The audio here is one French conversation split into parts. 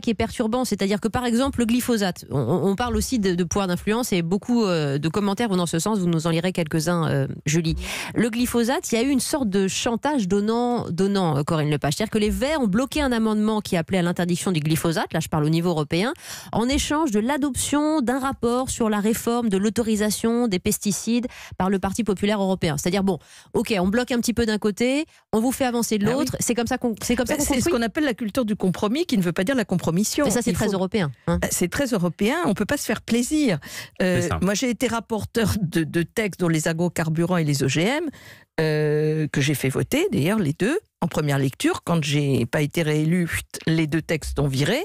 qui est perturbant, c'est-à-dire que par exemple le glyphosate, on, parle aussi de, de pouvoir d'influence et beaucoup euh, de commentaires vont dans ce sens, vous nous en lirez quelques-uns, euh, Julie. Le glyphosate, il y a eu une sorte de chantage donnant, donnant euh, Corinne Lepage, c'est-à-dire que les Verts ont bloqué un amendement qui appelait à l'interdiction du glyphosate, là je parle au niveau européen, en échange de l'adoption d'un rapport sur la réforme de l'autorisation des pesticides par le Parti populaire européen. C'est-à-dire, bon, ok, on bloque un petit peu d'un côté, on vous fait avancer de bah l'autre, c'est comme ça qu'on... C'est comme ça bah, qu'on... ce qu'on appelle la culture du compromis qui ne veut pas dire la compromis mais ça, c'est très européen. Hein. Ah, c'est très européen. On ne peut pas se faire plaisir. Euh, moi, j'ai été rapporteur de, textes dont les agrocarburants et les OGM, euh, que j'ai fait voter, d'ailleurs, les deux, en première lecture. Quand j'ai pas été réélu, les deux textes ont viré.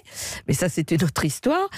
Mais ça, c'était une autre histoire.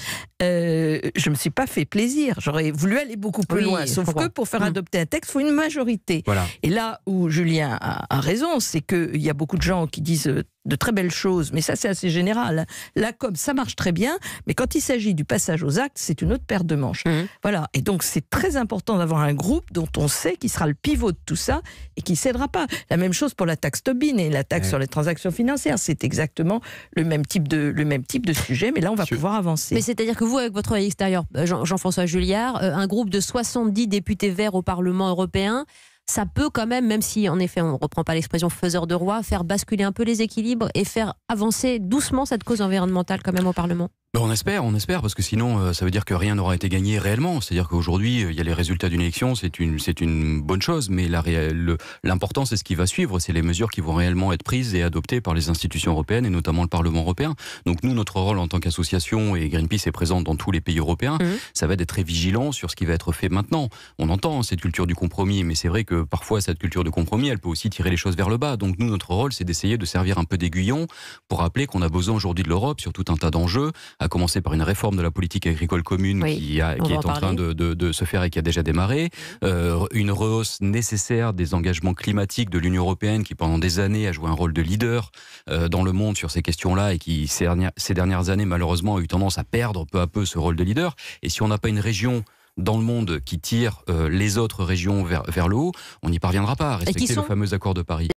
Euh, je me suis pas fait plaisir. J'aurais voulu aller beaucoup plus loin. Sauf que pour faire mm. adopter un texte, il faut une majorité. Et là où Julien a, a raison, c'est qu'il y a beaucoup de gens qui disent euh, de très belles choses, mais ça c'est assez général. Hein. La com, ça marche très bien, mais quand il s'agit du passage aux actes, c'est une autre paire de manches. Mmh. Voilà, et donc c'est très important d'avoir un groupe dont on sait qu'il sera le pivot de tout ça et qui ne cédera pas. La même chose pour la taxe Tobin et la taxe sur les transactions financières, c'est exactement le même, type de, le même type de sujet, mais là on va pouvoir avancer. Mais c'est-à-dire que vous, avec votre extérieur, euh, Jean-François Julliard, euh, un groupe de 70 députés verts au Parlement européen, ça peut quand même, même si en effet on ne reprend pas l'expression faiseur de roi, faire basculer un peu les équilibres et faire avancer doucement cette cause environnementale quand même au Parlement bah, on espère, on espère, parce que sinon, euh, ça veut dire que rien n'aura été gagné réellement. C'est-à-dire qu'aujourd'hui, euh, il y a les résultats d'une élection, c'est une, c'est une bonne chose, mais la l'important, c'est ce qui va suivre, c'est les mesures qui vont réellement être prises et adoptées par les institutions européennes et notamment le Parlement européen. Donc nous, notre rôle en tant qu'association et Greenpeace est présente dans tous les pays européens, mmh. ça va être très vigilant sur ce qui va être fait maintenant. On entend hein, cette culture du compromis, mais c'est vrai que parfois cette culture de compromis, elle peut aussi tirer les choses vers le bas. Donc nous, notre rôle, c'est d'essayer de servir un peu d'aiguillon pour rappeler qu'on a besoin aujourd'hui de l'Europe sur tout un tas d'enjeux à commencer par une réforme de la politique agricole commune qui, est en, train de, se faire et qui a déjà démarré, euh, une rehausse nécessaire des engagements climatiques de l'Union européenne qui pendant des années a joué un rôle de leader euh, dans le monde sur ces questions-là et qui ces dernières, années malheureusement a eu tendance à perdre peu à peu ce rôle de leader. Et si on n'a pas une région dans le monde qui tire euh, les autres régions vers, vers le haut, on n'y parviendra pas à respecter le fameux accord de Paris.